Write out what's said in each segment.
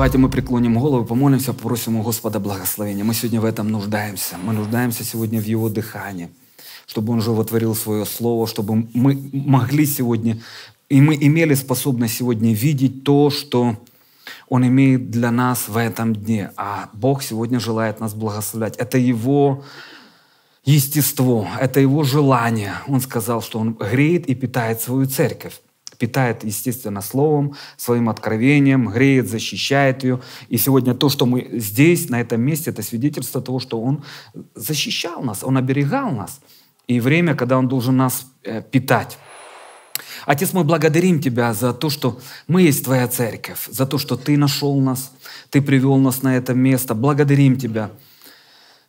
Давайте мы преклоним голову, помолимся, попросим у Господа благословения. Мы сегодня в этом нуждаемся. Мы нуждаемся сегодня в Его дыхании, чтобы Он животворил свое слово, чтобы мы могли сегодня, и мы имели способность сегодня видеть то, что он имеет для нас в этом дне. А Бог сегодня желает нас благословлять. Это Его естество, это Его желание. Он сказал, что Он греет и питает свою церковь питает, естественно, словом, своим откровением, греет, защищает ее. И сегодня то, что мы здесь, на этом месте, это свидетельство того, что Он защищал нас, Он оберегал нас. И время, когда Он должен нас э, питать. Отец, мы благодарим Тебя за то, что мы есть Твоя церковь, за то, что Ты нашел нас, Ты привел нас на это место. Благодарим Тебя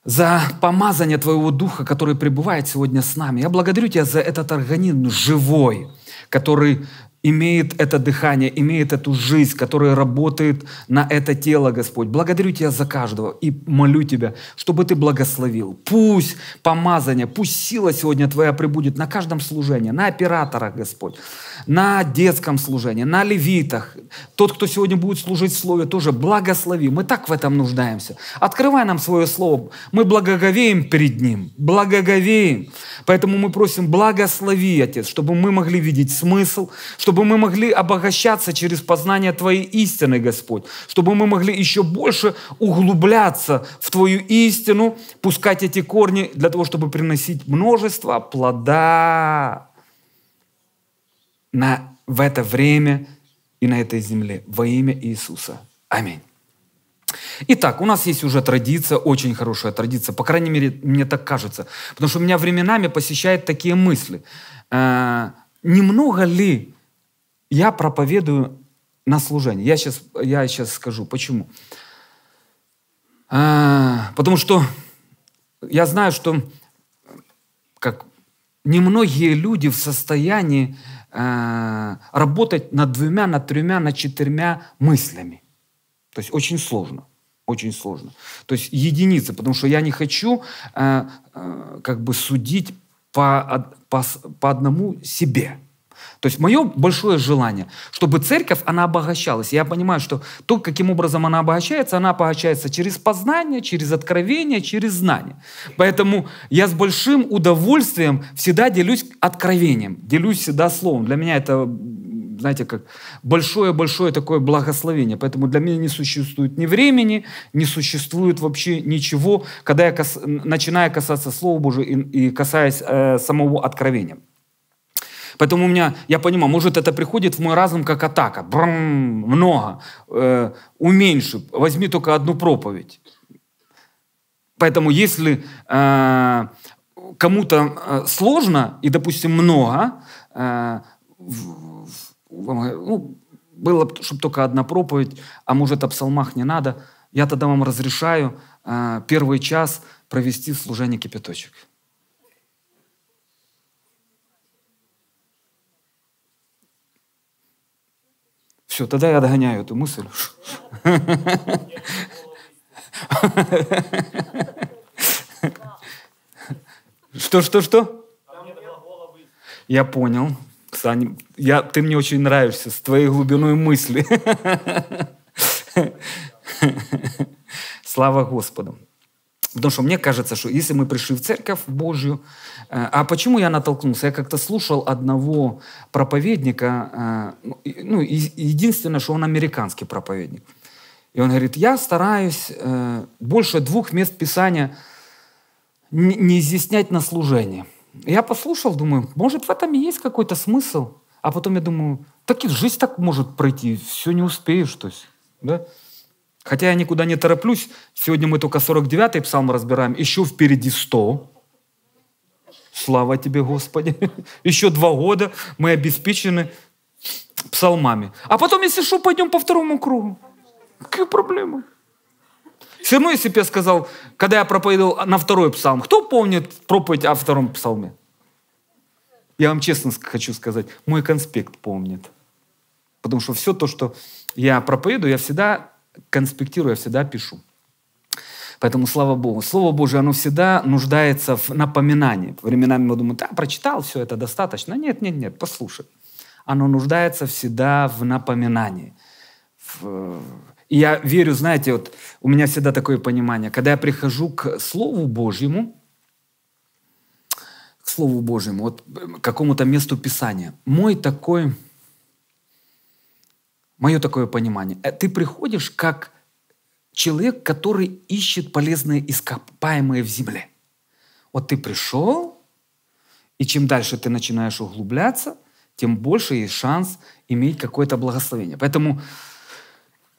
за помазание Твоего Духа, который пребывает сегодня с нами. Я благодарю Тебя за этот организм живой, который имеет это дыхание, имеет эту жизнь, которая работает на это тело, Господь. Благодарю Тебя за каждого и молю Тебя, чтобы Ты благословил. Пусть помазание, пусть сила сегодня Твоя прибудет на каждом служении, на операторах, Господь, на детском служении, на левитах. Тот, кто сегодня будет служить в Слове, тоже благослови. Мы так в этом нуждаемся. Открывай нам свое Слово. Мы благоговеем перед Ним, благоговеем. Поэтому мы просим, благослови, Отец, чтобы мы могли видеть смысл, чтобы чтобы мы могли обогащаться через познание Твоей истины, Господь, чтобы мы могли еще больше углубляться в Твою истину, пускать эти корни для того, чтобы приносить множество плода на, в это время и на этой земле во имя Иисуса. Аминь. Итак, у нас есть уже традиция, очень хорошая традиция, по крайней мере, мне так кажется, потому что меня временами посещают такие мысли. Э, немного ли я проповедую на служение. Я сейчас, я сейчас скажу, почему. А, потому что я знаю, что как немногие люди в состоянии а, работать над двумя, над тремя, над четырьмя мыслями. То есть очень сложно. Очень сложно. То есть единицы, потому что я не хочу а, а, как бы судить по, по, по одному себе. То есть мое большое желание, чтобы церковь, она обогащалась. Я понимаю, что то, каким образом она обогащается, она обогащается через познание, через откровение, через знание. Поэтому я с большим удовольствием всегда делюсь откровением, делюсь всегда словом. Для меня это знаете, как большое-большое такое благословение. Поэтому для меня не существует ни времени, не существует вообще ничего, когда я кас... начинаю касаться Слова Божьего и, и касаясь э, самого откровения. Поэтому у меня, я понимаю, может это приходит в мой разум как атака. Бррм, много. Э, уменьши. Возьми только одну проповедь. Поэтому если э, кому-то э, сложно и, допустим, много, э, в, в, ну, было, чтобы только одна проповедь, а может о псалмах не надо, я тогда вам разрешаю э, первый час провести в служении кипяточек. Все, тогда я догоняю эту мысль. Что, что, что? Я понял. Сань, я, ты мне очень нравишься с твоей глубиной мысли. Слава Господу. Потому что мне кажется, что если мы пришли в церковь Божью... Э, а почему я натолкнулся? Я как-то слушал одного проповедника, э, ну, ну единственное, что он американский проповедник. И он говорит, я стараюсь э, больше двух мест Писания не изъяснять на служение. Я послушал, думаю, может, в этом и есть какой-то смысл. А потом я думаю, так и жизнь так может пройти, все не успеешь, то есть. Да? Хотя я никуда не тороплюсь, сегодня мы только 49-й псалм разбираем, еще впереди 100. Слава тебе, Господи. Еще два года мы обеспечены псалмами. А потом, если что, пойдем по второму кругу. Какие проблемы? Все равно, если бы я сказал, когда я проповедовал на второй псалм, кто помнит проповедь о втором псалме? Я вам честно хочу сказать, мой конспект помнит. Потому что все то, что я проповедую, я всегда конспектирую, я всегда пишу. Поэтому слава Богу. Слово Божие, оно всегда нуждается в напоминании. Временами мы думаем, да, прочитал, все это достаточно. Нет, нет, нет, послушай. Оно нуждается всегда в напоминании. В... Э, и я верю, знаете, вот у меня всегда такое понимание, когда я прихожу к Слову Божьему, к Слову Божьему, вот э, к какому-то месту Писания, мой такой мое такое понимание. Э, ты приходишь как человек, который ищет полезные ископаемые в земле. Вот ты пришел, и чем дальше ты начинаешь углубляться, тем больше есть шанс иметь какое-то благословение. Поэтому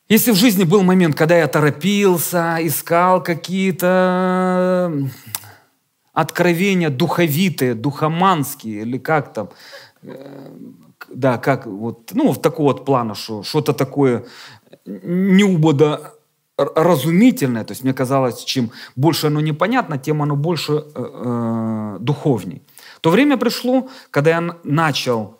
если в жизни был момент, когда я торопился, искал какие-то откровения духовитые, духоманские или как там, э, да, как вот, ну, в такого вот плана, что что-то такое неубода разумительное, то есть мне казалось, чем больше оно непонятно, тем оно больше э, э, духовней. То время пришло, когда я начал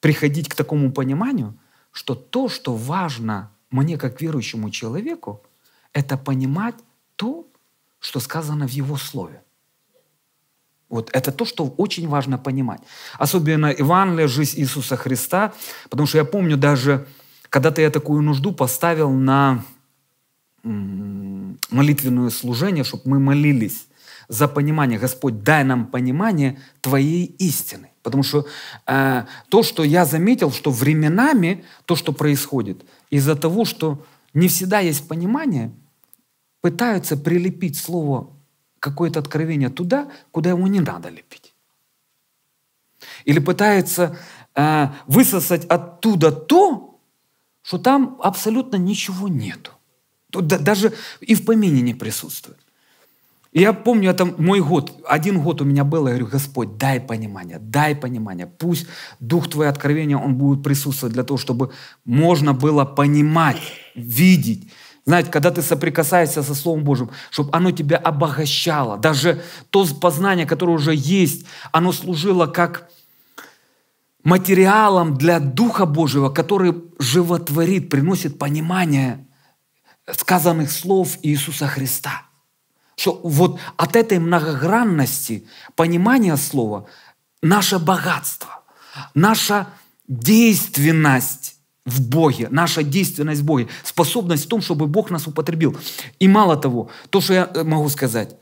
приходить к такому пониманию, что то, что важно мне как верующему человеку, это понимать то, что сказано в его слове. Вот это то, что очень важно понимать. Особенно Евангелие, жизнь Иисуса Христа, потому что я помню даже, когда-то я такую нужду поставил на молитвенное служение, чтобы мы молились за понимание. Господь, дай нам понимание Твоей истины. Потому что э, то, что я заметил, что временами то, что происходит, из-за того, что не всегда есть понимание, пытаются прилепить слово какое-то откровение туда, куда ему не надо лепить. Или пытается э, высосать оттуда то, что там абсолютно ничего нету. Тут да, даже и в помине не присутствует. я помню, это мой год, один год у меня было, я говорю, Господь, дай понимание, дай понимание, пусть Дух Твое откровения, он будет присутствовать для того, чтобы можно было понимать, видеть, знаете, когда ты соприкасаешься со Словом Божьим, чтобы оно тебя обогащало, даже то познание, которое уже есть, оно служило как материалом для Духа Божьего, который животворит, приносит понимание сказанных слов Иисуса Христа. Что вот от этой многогранности понимания слова наше богатство, наша действенность в Боге, наша действенность в Боге, способность в том, чтобы Бог нас употребил. И мало того, то, что я э, могу сказать,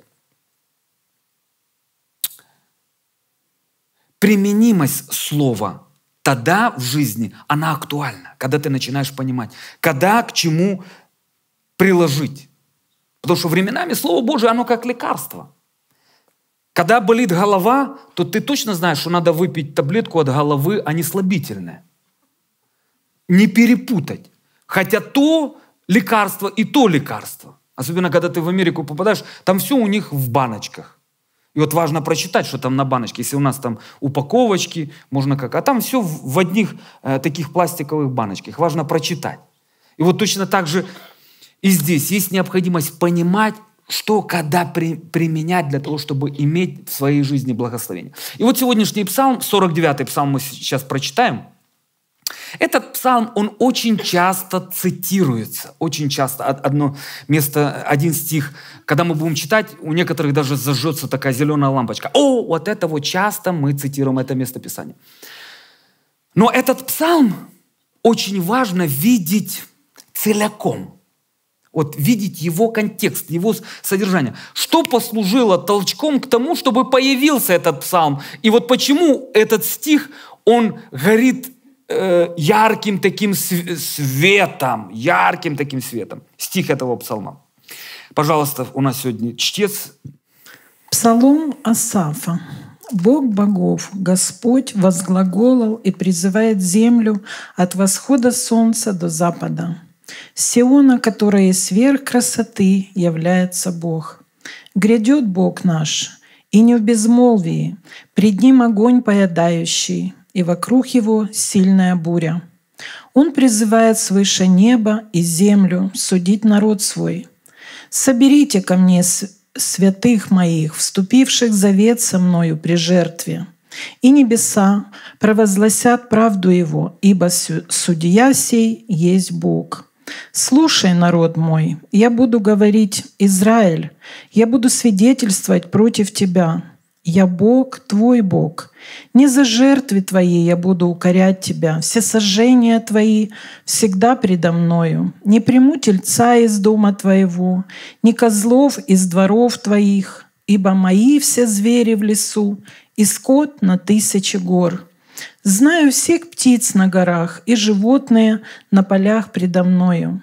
применимость слова тогда в жизни, она актуальна, когда ты начинаешь понимать, когда к чему приложить. Потому что временами Слово Божие, оно как лекарство. Когда болит голова, то ты точно знаешь, что надо выпить таблетку от головы, а не слабительное не перепутать. Хотя то лекарство и то лекарство. Особенно, когда ты в Америку попадаешь, там все у них в баночках. И вот важно прочитать, что там на баночке. Если у нас там упаковочки, можно как... А там все в одних э, таких пластиковых баночках. Важно прочитать. И вот точно так же и здесь есть необходимость понимать, что когда при, применять для того, чтобы иметь в своей жизни благословение. И вот сегодняшний псалм, 49-й псалм мы сейчас прочитаем – этот псалм, он очень часто цитируется, очень часто. Одно место, один стих, когда мы будем читать, у некоторых даже зажжется такая зеленая лампочка. О, вот это вот часто мы цитируем это место Писания. Но этот псалм очень важно видеть целиком – вот видеть его контекст, его содержание. Что послужило толчком к тому, чтобы появился этот псалм? И вот почему этот стих, он горит Э, ярким таким светом, ярким таким светом. Стих этого псалма. Пожалуйста, у нас сегодня чтец. Псалом Асафа. Бог богов, Господь возглаголал и призывает землю от восхода солнца до запада. Сиона, которая сверх красоты, является Бог. Грядет Бог наш, и не в безмолвии, пред Ним огонь поедающий, и вокруг его сильная буря. Он призывает свыше небо и землю судить народ свой. «Соберите ко мне святых моих, вступивших завет со мною при жертве. И небеса провозгласят правду его, ибо судья сей есть Бог». «Слушай, народ мой, я буду говорить, Израиль, я буду свидетельствовать против тебя, я Бог, твой Бог. Не за жертвы твои я буду укорять тебя. Все сожжения твои всегда предо мною. Не приму тельца из дома твоего, ни козлов из дворов твоих, ибо мои все звери в лесу и скот на тысячи гор. Знаю всех птиц на горах и животные на полях предо мною.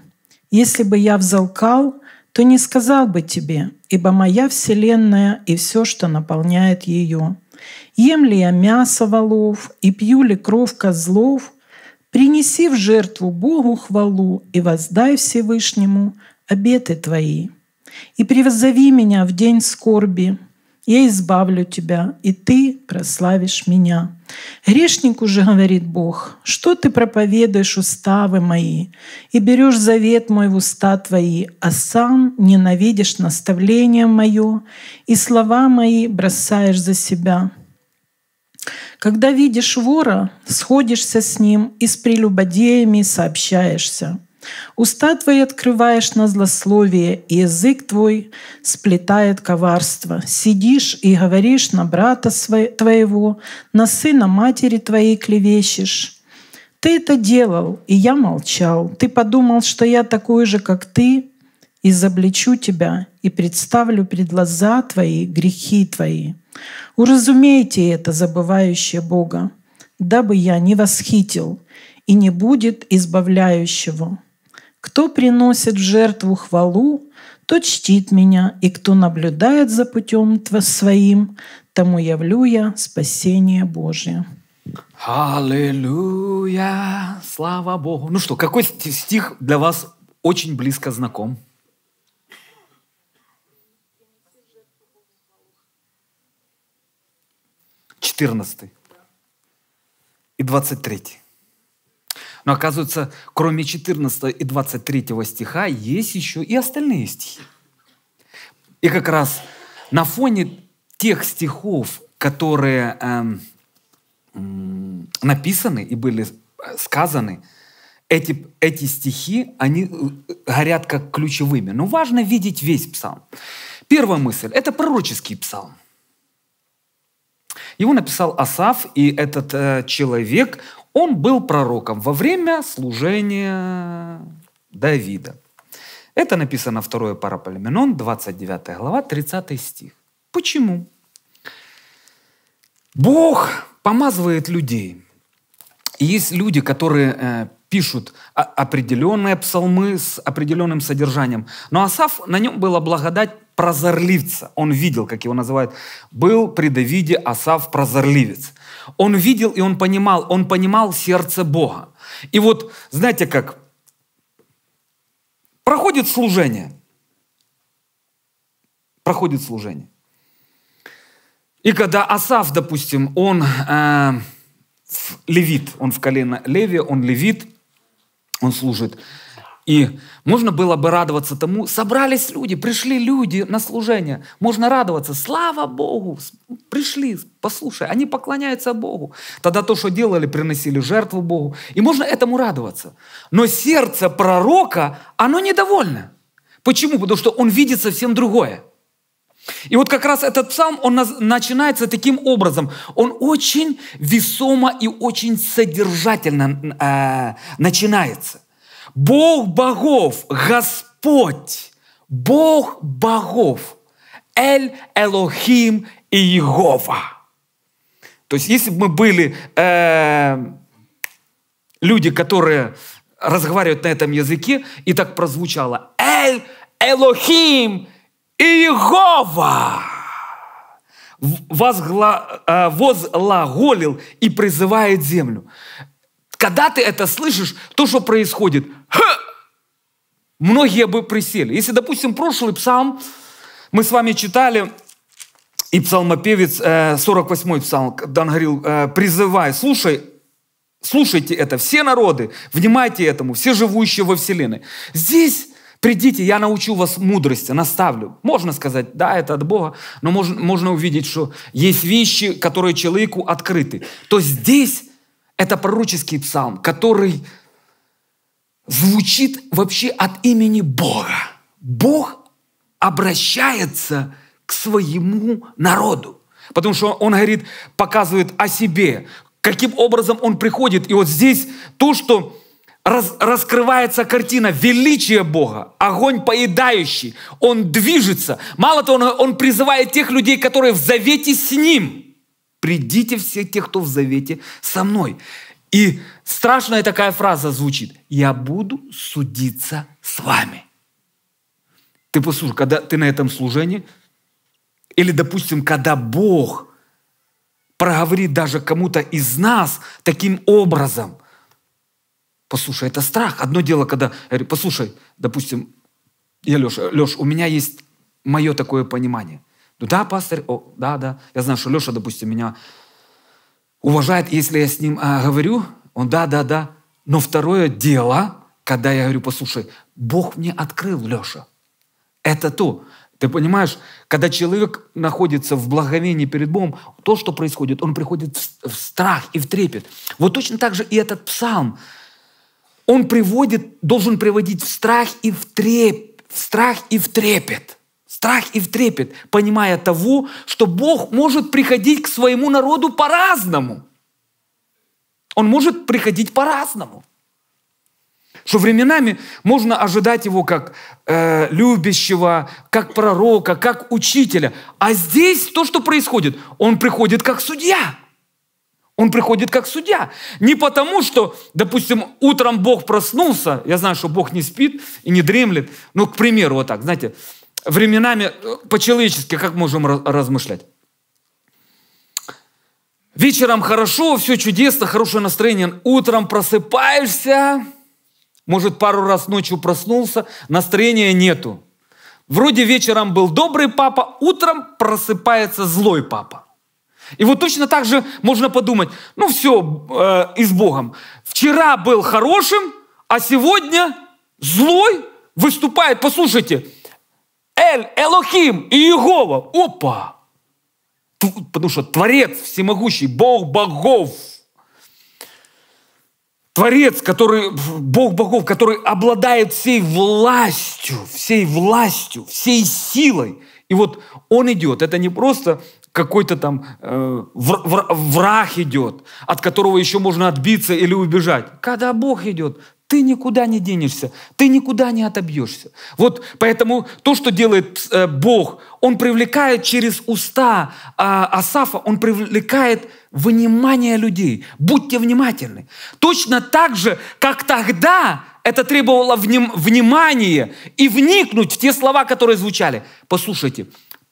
Если бы я взалкал, то не сказал бы тебе, ибо моя вселенная и все, что наполняет ее. Ем ли я мясо волов и пью ли кровь козлов, принеси в жертву Богу хвалу и воздай Всевышнему обеты твои. И превозови меня в день скорби, я избавлю тебя, и ты прославишь меня». Грешнику же говорит Бог, что ты проповедуешь уставы мои и берешь завет мой в уста твои, а сам ненавидишь наставление мое и слова мои бросаешь за себя. Когда видишь вора, сходишься с ним и с прелюбодеями сообщаешься. Уста твои открываешь на злословие, и язык твой сплетает коварство. Сидишь и говоришь на брата твоего, на сына матери твоей клевещешь. Ты это делал, и я молчал. Ты подумал, что я такой же, как ты, и забличу тебя и представлю пред глаза твои грехи твои. Уразумейте это, забывающее Бога, дабы я не восхитил, и не будет избавляющего. Кто приносит в жертву хвалу, тот чтит меня, и кто наблюдает за путем своим, тому явлю я спасение Божье. Аллилуйя! Слава Богу! Ну что, какой стих для вас очень близко знаком? Четырнадцатый и двадцать третий. Но оказывается, кроме 14 и 23 стиха есть еще и остальные стихи. И как раз на фоне тех стихов, которые эм, написаны и были э, сказаны, эти, эти стихи, они э, горят как ключевыми. Но важно видеть весь псалм. Первая мысль – это пророческий псалм. Его написал Асав, и этот э, человек, он был пророком во время служения Давида. Это написано 2 Параполименон, 29 глава, 30 стих. Почему? Бог помазывает людей. есть люди, которые э, пишут определенные псалмы с определенным содержанием. Но Асав, на нем была благодать прозорливца, он видел, как его называют, был при Давиде Асав прозорливец. Он видел и он понимал, он понимал сердце Бога. И вот, знаете как, проходит служение, проходит служение. И когда Асав, допустим, он э, левит, он в колено леви, он левит, он служит – и можно было бы радоваться тому, собрались люди, пришли люди на служение. Можно радоваться, слава Богу, пришли, послушай, они поклоняются Богу. Тогда то, что делали, приносили жертву Богу. И можно этому радоваться. Но сердце пророка, оно недовольно. Почему? Потому что он видит совсем другое. И вот как раз этот псалм, он начинается таким образом. Он очень весомо и очень содержательно э, начинается. Бог богов, Господь, Бог богов, Эль Элохим и Иегова. То есть, если бы мы были э, люди, которые разговаривают на этом языке, и так прозвучало Эль Элохим и Иегова возгла, э, возглаголил и призывает землю. Когда ты это слышишь, то, что происходит, ха, многие бы присели. Если, допустим, прошлый псалм, мы с вами читали, и псалмопевец, 48-й э, псалм, когда он говорил, э, призывай, слушай, слушайте это, все народы, внимайте этому, все живущие во вселенной. Здесь Придите, я научу вас мудрости, наставлю. Можно сказать, да, это от Бога, но можно, можно увидеть, что есть вещи, которые человеку открыты. То здесь это пророческий псалм, который звучит вообще от имени Бога. Бог обращается к своему народу. Потому что он говорит, показывает о себе, каким образом он приходит. И вот здесь то, что раз, раскрывается картина величия Бога, огонь поедающий, он движется. Мало того, он, он призывает тех людей, которые в завете с ним – придите все те, кто в завете со мной. И страшная такая фраза звучит. Я буду судиться с вами. Ты послушай, когда ты на этом служении, или, допустим, когда Бог проговорит даже кому-то из нас таким образом, послушай, это страх. Одно дело, когда, послушай, допустим, я Леша, Леш, у меня есть мое такое понимание – ну да, пастор, о, да, да. Я знаю, что Леша, допустим, меня уважает, если я с ним а, говорю, он да, да, да. Но второе дело, когда я говорю, послушай, Бог мне открыл, Леша. Это то. Ты понимаешь, когда человек находится в благовении перед Богом, то, что происходит, он приходит в страх и в трепет. Вот точно так же и этот псалм, он приводит, должен приводить в страх и в треп, В страх и в трепет страх и в трепет, понимая того, что Бог может приходить к своему народу по-разному. Он может приходить по-разному. Что временами можно ожидать его как э, любящего, как пророка, как учителя. А здесь то, что происходит, он приходит как судья. Он приходит как судья. Не потому, что, допустим, утром Бог проснулся, я знаю, что Бог не спит и не дремлет, но, к примеру, вот так, знаете, временами э, по-человечески, как можем размышлять. Вечером хорошо, все чудесно, хорошее настроение. Утром просыпаешься, может, пару раз ночью проснулся, настроения нету. Вроде вечером был добрый папа, утром просыпается злой папа. И вот точно так же можно подумать, ну все, э, и с Богом. Вчера был хорошим, а сегодня злой выступает. Послушайте, Эль, Элохим, Иегова. Опа! Потому что Творец всемогущий, Бог богов. Творец, который, Бог богов, который обладает всей властью, всей властью, всей силой. И вот он идет. Это не просто какой-то там э, враг идет, от которого еще можно отбиться или убежать. Когда Бог идет, ты никуда не денешься, ты никуда не отобьешься. Вот поэтому то, что делает э, Бог, Он привлекает через уста а, Асафа, Он привлекает внимание людей. Будьте внимательны. Точно так же, как тогда это требовало вним- внимания и вникнуть в те слова, которые звучали. Послушайте,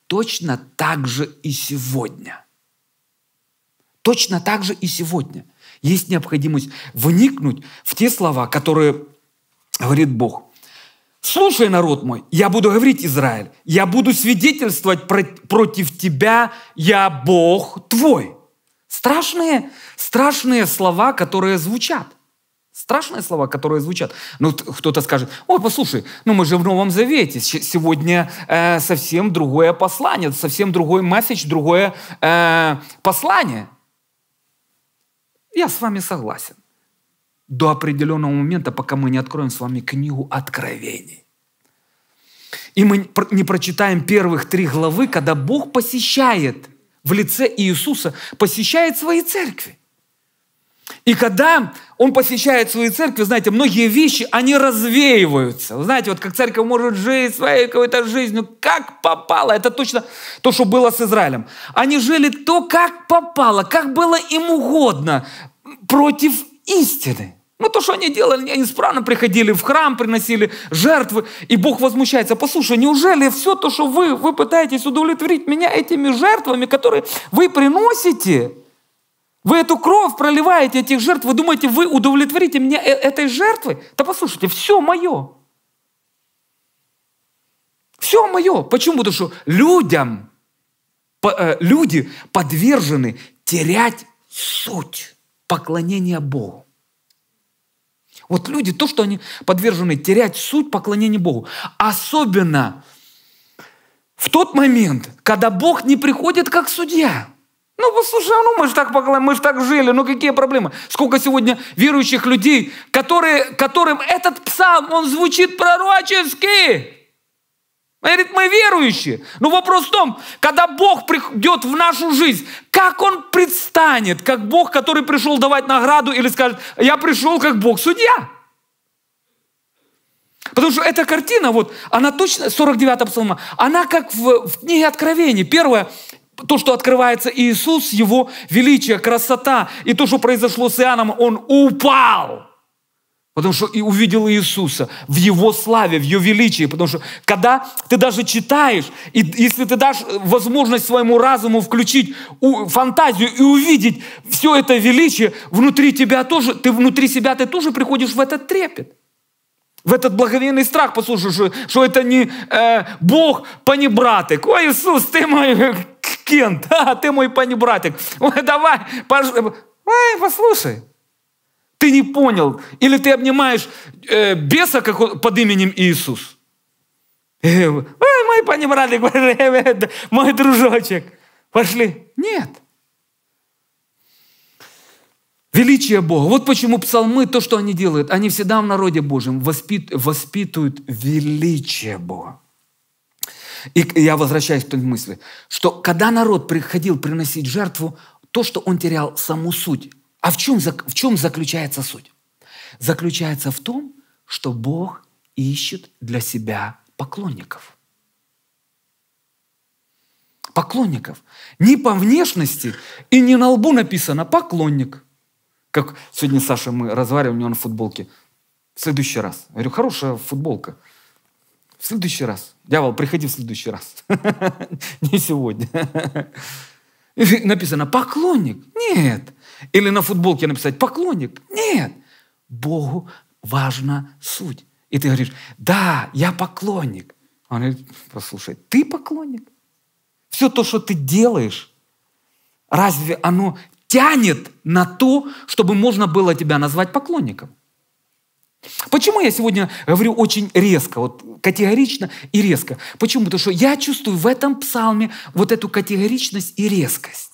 точно так же и сегодня. Точно так же и сегодня. Есть необходимость вникнуть в те слова, которые говорит Бог. «Слушай, народ мой, я буду говорить, Израиль, я буду свидетельствовать против тебя, я Бог твой». Страшные, страшные слова, которые звучат. Страшные слова, которые звучат. Ну, кто-то скажет, ой, послушай, ну мы же в Новом Завете, сегодня э, совсем другое послание, совсем другой месседж, другое э, послание. Я с вами согласен. До определенного момента, пока мы не откроем с вами книгу Откровений. И мы не прочитаем первых три главы, когда Бог посещает в лице Иисуса, посещает свои церкви. И когда он посещает свою церковь, знаете, многие вещи, они развеиваются. Вы знаете, вот как церковь может жить своей какой-то жизнью, как попало. Это точно то, что было с Израилем. Они жили то, как попало, как было им угодно, против истины. Ну, то, что они делали, они исправно приходили в храм, приносили жертвы, и Бог возмущается. Послушай, неужели все то, что вы, вы пытаетесь удовлетворить меня этими жертвами, которые вы приносите – вы эту кровь проливаете этих жертв, вы думаете, вы удовлетворите меня э, этой жертвой? Да послушайте, все мое. Все мое. Почему? Потому что людям, э, люди подвержены терять суть поклонения Богу. Вот люди, то, что они подвержены терять суть поклонения Богу. Особенно в тот момент, когда Бог не приходит как судья – ну, послушай, а ну мы же так поклоняемся, мы же так жили, ну какие проблемы? Сколько сегодня верующих людей, которые, которым этот псалм, он звучит пророчески. Он говорит, мы верующие. Но вопрос в том, когда Бог придет в нашу жизнь, как Он предстанет, как Бог, который пришел давать награду, или скажет, я пришел как Бог судья. Потому что эта картина, вот, она точно, 49 псалма, она как в, в книге Откровений. Первое, то, что открывается Иисус, его величие, красота, и то, что произошло с Иоанном, он упал. Потому что и увидел Иисуса в Его славе, в Его величии. Потому что когда ты даже читаешь, и если ты дашь возможность своему разуму включить фантазию и увидеть все это величие, внутри тебя тоже, ты внутри себя ты тоже приходишь в этот трепет. В этот благовенный страх, послушай, что, что это не э, Бог понебратый. А О, Иисус, ты мой Кент, а, ты мой панибратик, ой, давай, пож... ой, послушай. Ты не понял. Или ты обнимаешь э, беса как, под именем Иисус. Э, ой, мой панибратик, мой дружочек. Пошли. Нет. Величие Бога. Вот почему псалмы, то, что они делают, они всегда в народе Божьем воспит, воспитывают величие Бога. И я возвращаюсь к той мысли, что когда народ приходил приносить жертву, то, что он терял саму суть. А в чем, в чем заключается суть? Заключается в том, что Бог ищет для себя поклонников. Поклонников. Не по внешности и не на лбу написано «поклонник». Как сегодня Саша мы разговариваем, у него на футболке. В следующий раз. Я говорю, хорошая футболка. В следующий раз. Дьявол, приходи в следующий раз. Не сегодня. Написано «поклонник». Нет. Или на футболке написать «поклонник». Нет. Богу важна суть. И ты говоришь, да, я поклонник. Он говорит, послушай, ты поклонник? Все то, что ты делаешь, разве оно тянет на то, чтобы можно было тебя назвать поклонником? Почему я сегодня говорю очень резко, вот категорично и резко? Почему? Потому что я чувствую в этом псалме вот эту категоричность и резкость.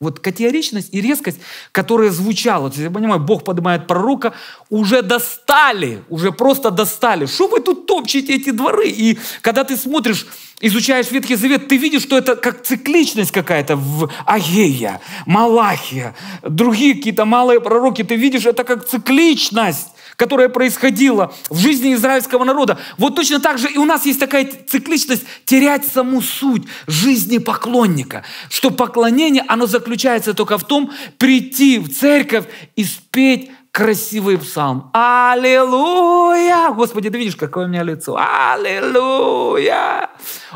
Вот категоричность и резкость, которая звучала. Я понимаю, Бог поднимает пророка, уже достали, уже просто достали. Что вы тут топчете эти дворы? И когда ты смотришь, изучаешь Ветхий Завет, ты видишь, что это как цикличность какая-то в Агея, Малахия, другие какие-то малые пророки. Ты видишь, это как цикличность которое происходило в жизни израильского народа. Вот точно так же и у нас есть такая цикличность терять саму суть жизни поклонника, что поклонение, оно заключается только в том, прийти в церковь и спеть красивый псалм. Аллилуйя! Господи, ты видишь, какое у меня лицо. Аллилуйя!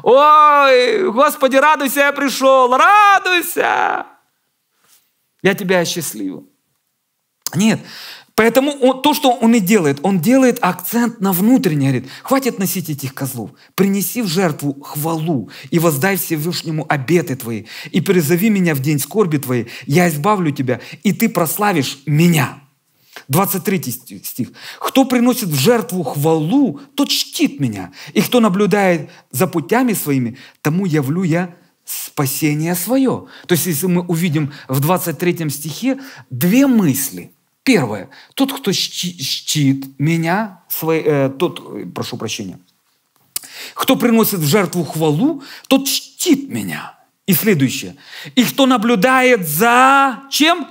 Ой, Господи, радуйся, я пришел, радуйся! Я тебя осчастливил. Нет, Поэтому он, то, что он и делает, он делает акцент на внутреннее. Говорит, хватит носить этих козлов, принеси в жертву хвалу и воздай Всевышнему обеты твои, и призови меня в день скорби твоей, я избавлю тебя, и ты прославишь меня. 23 стих. «Кто приносит в жертву хвалу, тот чтит меня, и кто наблюдает за путями своими, тому явлю я спасение свое». То есть, если мы увидим в 23 стихе две мысли – Первое. Тот, кто чтит меня, свои, э, тот, прошу прощения, кто приносит в жертву хвалу, тот чтит меня. И следующее. И кто наблюдает за чем?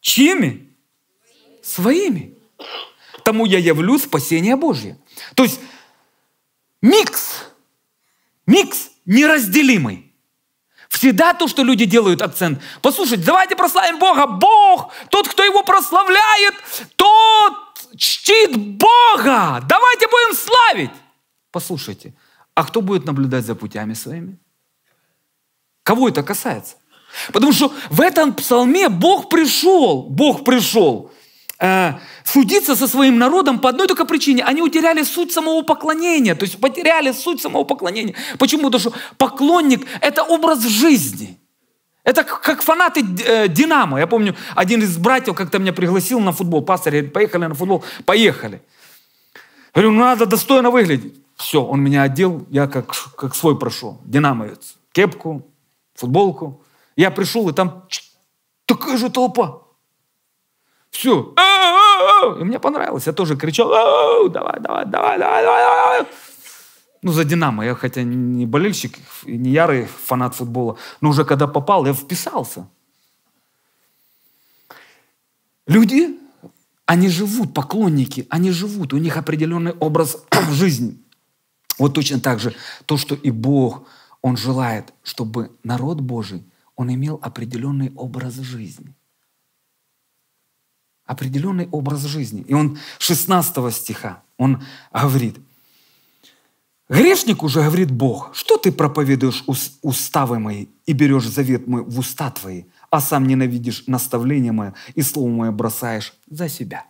Чьими? Своими. Тому я явлю спасение Божье. То есть микс, микс неразделимый. Всегда то, что люди делают акцент. Послушайте, давайте прославим Бога. Бог, тот, кто его прославляет, тот чтит Бога. Давайте будем славить. Послушайте, а кто будет наблюдать за путями своими? Кого это касается? Потому что в этом псалме Бог пришел. Бог пришел. Э, судиться со своим народом по одной только причине. Они утеряли суть самого поклонения, то есть потеряли суть самого поклонения. Почему? Потому что поклонник – это образ жизни. Это как фанаты э, «Динамо». Я помню, один из братьев как-то меня пригласил на футбол. Пастор говорит, поехали на футбол. Поехали. говорю, ну надо достойно выглядеть. Все, он меня одел, я как, как свой прошел. «Динамовец». Кепку, футболку. Я пришел, и там такая же толпа. Все. И мне понравилось. Я тоже кричал. Давай, давай, давай, давай, давай. Ну, за «Динамо». Я хотя не болельщик, не ярый фанат футбола. Но уже когда попал, я вписался. Люди, они живут, поклонники, они живут. У них определенный образ жизни. Вот точно так же то, что и Бог, Он желает, чтобы народ Божий, он имел определенный образ жизни – определенный образ жизни. И он 16 стиха, он говорит, грешник уже говорит Бог, что ты проповедуешь уставы мои и берешь завет мой в уста твои, а сам ненавидишь наставление мое и слово мое бросаешь за себя.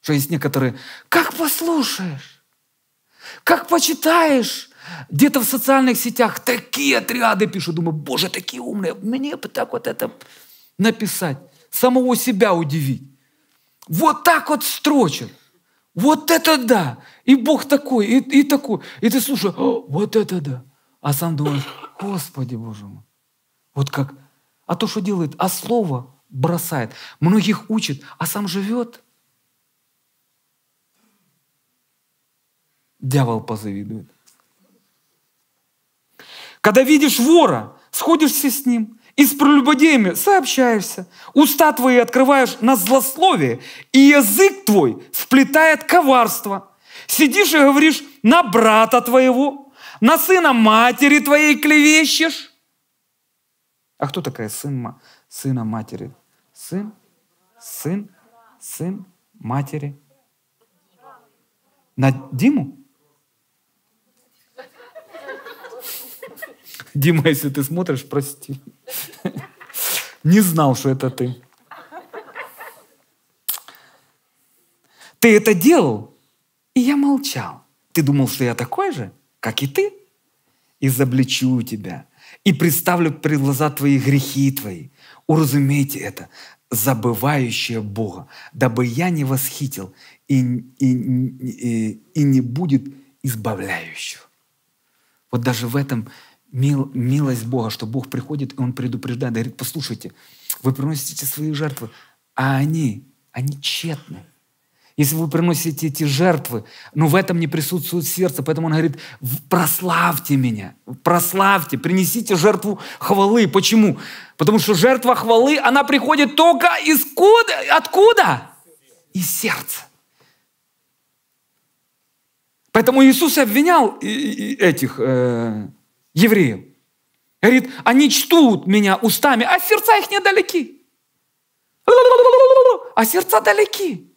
Что есть некоторые, как послушаешь, как почитаешь, где-то в социальных сетях такие отряды пишут. Думаю, боже, такие умные, мне бы так вот это написать самого себя удивить. Вот так вот строчек. Вот это да! И Бог такой, и, и такой. И ты слушаешь, вот это да. А сам думаешь, Господи Боже мой. Вот как. А то, что делает, а слово бросает. Многих учит, а сам живет. Дьявол позавидует. Когда видишь вора, сходишься с ним, и с прелюбодеями сообщаешься. Уста твои открываешь на злословие, и язык твой вплетает коварство. Сидишь и говоришь на брата твоего, на сына матери твоей клевещешь. А кто такая сын, сына матери? Сын, сын, сын матери. На Диму? Дима, если ты смотришь, прости. Не знал, что это ты. Ты это делал, и я молчал. Ты думал, что я такой же, как и ты? Изобличу тебя и представлю пред глаза твои грехи твои. Уразумейте это, забывающее Бога, дабы я не восхитил и, и, и, и не будет избавляющего. Вот даже в этом мил, милость Бога, что Бог приходит, и Он предупреждает, говорит, послушайте, вы приносите свои жертвы, а они, они тщетны. Если вы приносите эти жертвы, но в этом не присутствует сердце, поэтому он говорит, прославьте меня, прославьте, принесите жертву хвалы. Почему? Потому что жертва хвалы, она приходит только из куда, откуда? Из сердца. Поэтому Иисус обвинял этих э, евреям. Говорит, они чтут меня устами, а сердца их недалеки. А сердца далеки.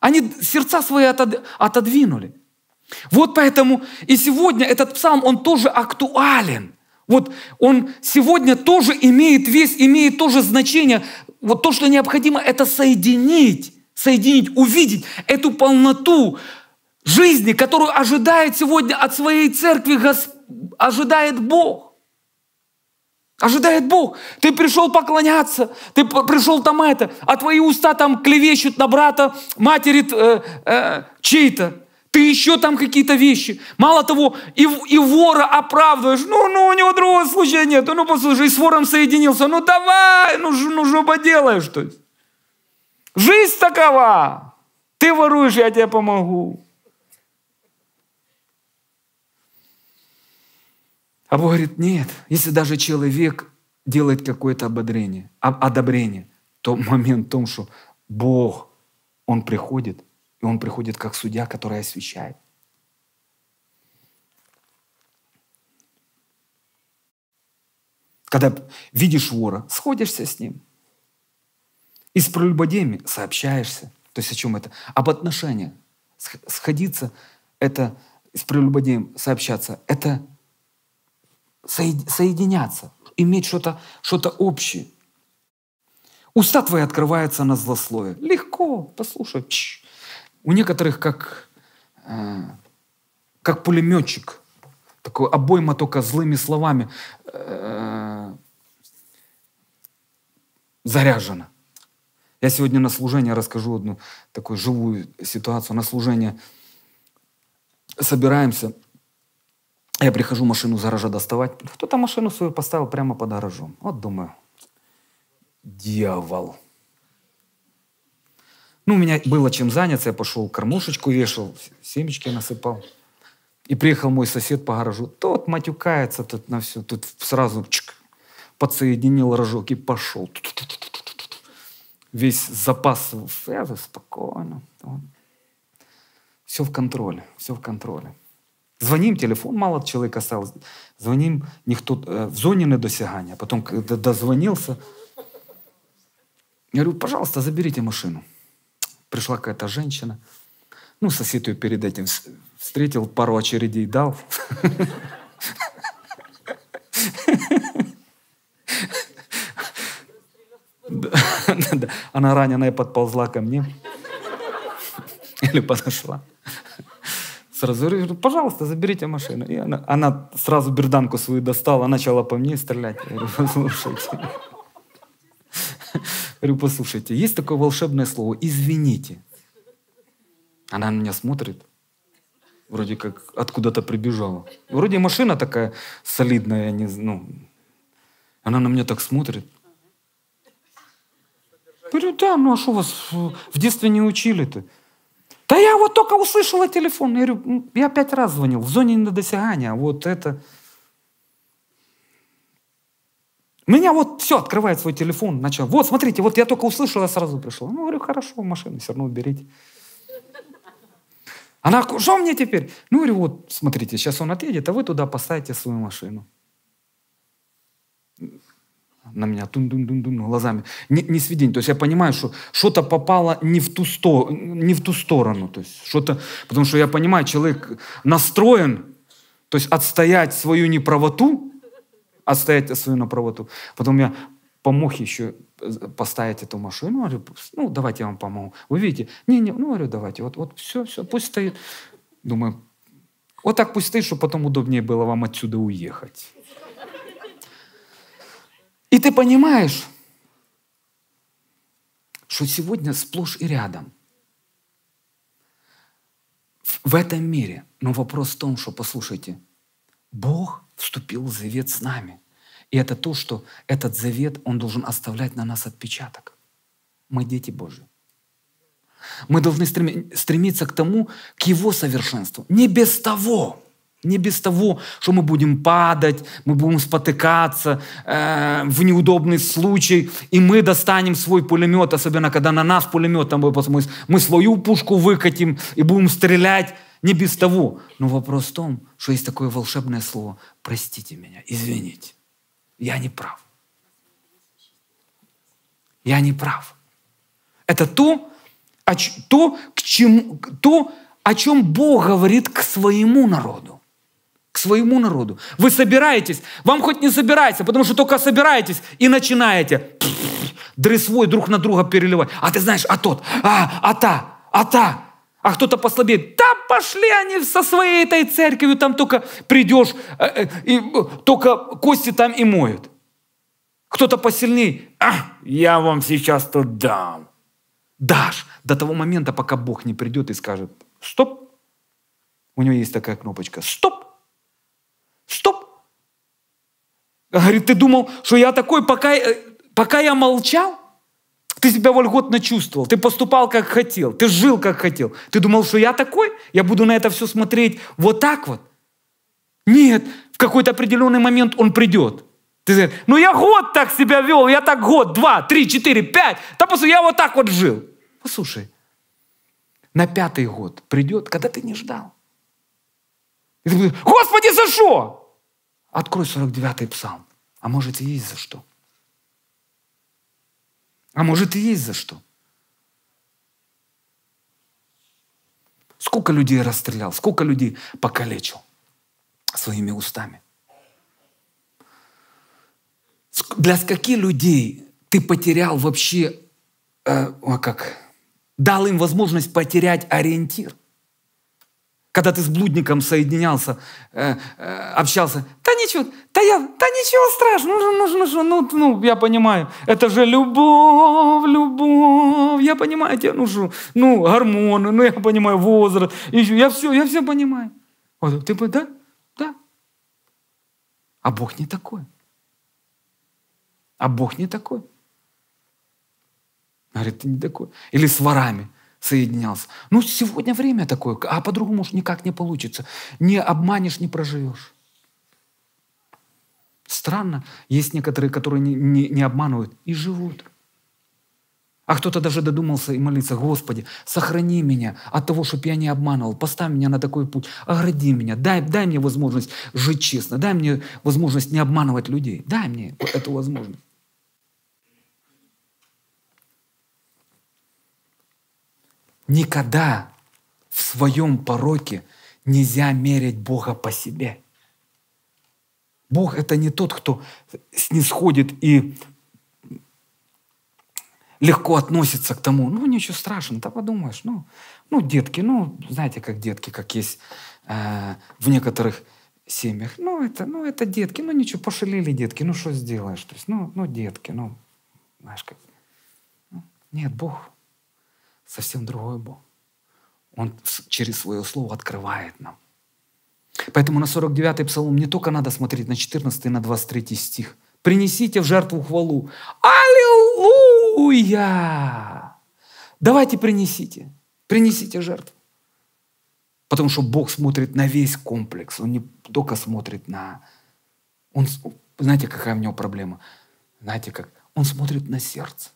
Они сердца свои отодвинули. Вот поэтому и сегодня этот псалм, он тоже актуален. Вот он сегодня тоже имеет вес, имеет тоже значение. Вот то, что необходимо, это соединить, соединить, увидеть эту полноту жизни, которую ожидает сегодня от своей церкви Господь ожидает Бог. Ожидает Бог. Ты пришел поклоняться, ты пришел там это, а твои уста там клевещут на брата, матери э, э, чей-то. Ты еще там какие-то вещи. Мало того, и, и вора оправдываешь. Ну, ну, у него другого случая нет. Ну, ну послушай, и с вором соединился. Ну, давай, ну, ну что поделаешь, то есть. Жизнь такова. Ты воруешь, я тебе помогу. А Бог говорит, нет, если даже человек делает какое-то ободрение, одобрение, то момент в том, что Бог, Он приходит, и Он приходит как судья, который освещает. Когда видишь вора, сходишься с ним. с прелюбодемии сообщаешься. То есть о чем это? Об отношениях. Сходиться – это с прелюбодеем сообщаться – это соединяться, иметь что-то что общее. Уста твои открываются на злословие. Легко, послушай. У некоторых как, э, как пулеметчик, такой обойма только злыми словами э, заряжена. Я сегодня на служение расскажу одну такую живую ситуацию. На служение собираемся – а я прихожу машину с гаража доставать. Кто-то машину свою поставил прямо под гаражом. Вот думаю, дьявол. Ну, у меня было чем заняться. Я пошел кормушечку вешал, семечки насыпал. И приехал мой сосед по гаражу. Тот матюкается, тут на все. Тут сразу чик, подсоединил рожок и пошел. Весь запас. Я спокойно. Все в контроле, все в контроле. Дзвонім, телефон мало человек осталось. Дзвонім, ніхто в зоні недосягання. Потім дозвонився. Я говорю, пожалуйста, заберите машину. Пришла какая-то женщина. Ну, сосед ее перед этим встретил, пару очередей дал. Она раненая подползла ко мне. Или подошла. Сразу говорю, пожалуйста, заберите машину. И она, она сразу берданку свою достала, начала по мне стрелять. Я говорю, послушайте. Говорю, послушайте, есть такое волшебное слово «извините». Она на меня смотрит, вроде как откуда-то прибежала. Вроде машина такая солидная, не, ну, она на меня так смотрит. Говорю, да, ну а что вас в детстве не учили-то? Да я вот только услышала телефон. Я говорю, я пять раз звонил, в зоне недосягания. Вот это... Меня вот все, открывает свой телефон, начал. Вот, смотрите, вот я только услышала, я сразу пришла. Ну, говорю, хорошо, машину все равно берите. Она, что мне теперь? Ну, говорю, вот, смотрите, сейчас он отъедет, а вы туда поставите свою машину на меня тун дун дун дун глазами. Не, не сведение. То есть я понимаю, что что-то попало не в ту, сто, не в ту сторону. То есть что-то, потому что я понимаю, человек настроен, то есть отстоять свою неправоту, отстоять свою неправоту. Потом я помог еще э, поставить эту машину. Говорю, ну, давайте я вам помогу. Вы видите? Не, не, ну, говорю, давайте. Вот, вот, все, все, пусть стоит. Думаю, вот так пусть стоит, чтобы потом удобнее было вам отсюда уехать. И ты понимаешь, что сегодня сплошь и рядом в этом мире. Но вопрос в том, что, послушайте, Бог вступил в завет с нами. И это то, что этот завет, он должен оставлять на нас отпечаток. Мы дети Божьи. Мы должны стремиться к тому, к Его совершенству. Не без того. Не без того, что мы будем падать, мы будем спотыкаться э, в неудобный случай, и мы достанем свой пулемет, особенно когда на нас пулемет, там, мы, мы свою пушку выкатим и будем стрелять. Не без того. Но вопрос в том, что есть такое волшебное слово «простите меня, извините, я не прав». Я не прав. Это то, о, то, к чему, то, о чем Бог говорит к своему народу своему народу. Вы собираетесь, вам хоть не собирается, потому что только собираетесь и начинаете дресвой друг на друга переливать. А ты знаешь, а тот, а, а та, а та. А кто-то послабеет. Да пошли они со своей этой церковью, там только придешь, э, э, и, э, только кости там и моют. Кто-то посильней. А, я вам сейчас тут дам. Дашь до того момента, пока Бог не придет и скажет, стоп. У него есть такая кнопочка, стоп. Стоп! Говорит, ты думал, что я такой, пока, э, пока я молчал? Ты себя вольготно чувствовал, ты поступал как хотел, ты жил как хотел. Ты думал, что я такой? Я буду на это все смотреть вот так вот? Нет, в какой-то определенный момент он придет. Ты говоришь, ну я год так себя вел, я так год, два, три, четыре, пять. Да послушай, я вот так вот жил. Послушай, на пятый год придет, когда ты не ждал. И ты говоришь, Господи, за что? Открой 49-й псалм. А может и есть за что. А может и есть за что. Сколько людей расстрелял, сколько людей покалечил своими устами. Для скольки людей ты потерял вообще, э, а как, дал им возможность потерять ориентир – когда ты с блудником соединялся, э, э, общался, да ничего, да я, да ничего страшного, ну, ну, ну, ну, ну, ну я понимаю, это же любовь, любовь, я понимаю тебя, ну, ну, гормоны, ну, я понимаю, возраст, еще, я все, я все понимаю. Вот, ты, да, да. А Бог не такой. А Бог не такой. Говорит, ты не такой. Или с ворами – соединялся. Ну, сегодня время такое, а по-другому уж никак не получится. Не обманешь, не проживешь. Странно, есть некоторые, которые не, не, не обманывают и живут. А кто-то даже додумался и молиться, Господи, сохрани меня от того, чтобы я не обманывал, поставь меня на такой путь, огради меня, дай, дай мне возможность жить честно, дай мне возможность не обманывать людей, дай мне эту возможность. Никогда в своем пороке нельзя мерить Бога по себе. Бог – это не тот, кто снисходит и легко относится к тому, ну, ничего страшного, да подумаешь, ну, ну, детки, ну, знаете, как детки, как есть э, в некоторых семьях, ну, это, ну, это детки, ну, ничего, пошалили детки, ну, что сделаешь, то есть, ну, ну, детки, ну, знаешь, как. Ну, нет, Бог совсем другой Бог. Он через свое слово открывает нам. Поэтому на 49-й псалом не только надо смотреть на 14 на 23 стих. «Принесите в жертву хвалу». Аллилуйя! Давайте принесите. Принесите жертву. Потому что Бог смотрит на весь комплекс. Он не только смотрит на... Он, знаете, какая у него проблема? Знаете как? Он смотрит на сердце.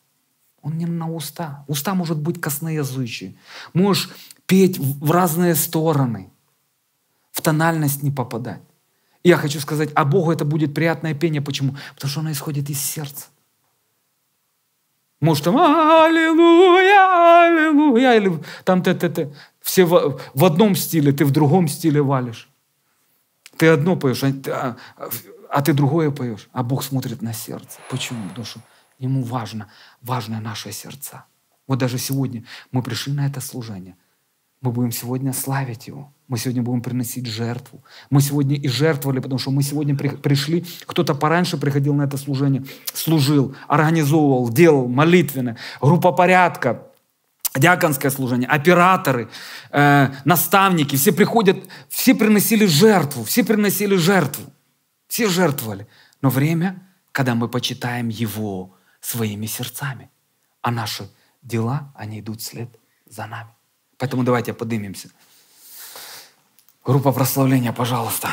Он не на уста. Уста может быть косноязычие. Можешь петь в разные стороны, в тональность не попадать. я хочу сказать, а Богу это будет приятное пение. Почему? Потому что оно исходит из сердца. Может, там «Аллилуйя, аллилуйя», или там т, т, т. Все в, в одном стиле, ты в другом стиле валишь. Ты одно поешь, а, а, а ты другое поешь. А Бог смотрит на сердце. Почему? Потому что Ему важно, важно наше сердце. Вот даже сегодня мы пришли на это служение. Мы будем сегодня славить Его. Мы сегодня будем приносить жертву. Мы сегодня и жертвовали, потому что мы сегодня при, пришли, кто-то пораньше приходил на это служение, служил, организовывал, делал молитвенное, группа порядка, диаконское служение, операторы, э, наставники, все приходят, все приносили жертву, все приносили жертву, все жертвовали. Но время, когда мы почитаем Его, своими сердцами, а наши дела, они идут вслед за нами. Поэтому давайте поднимемся. Группа прославления, пожалуйста.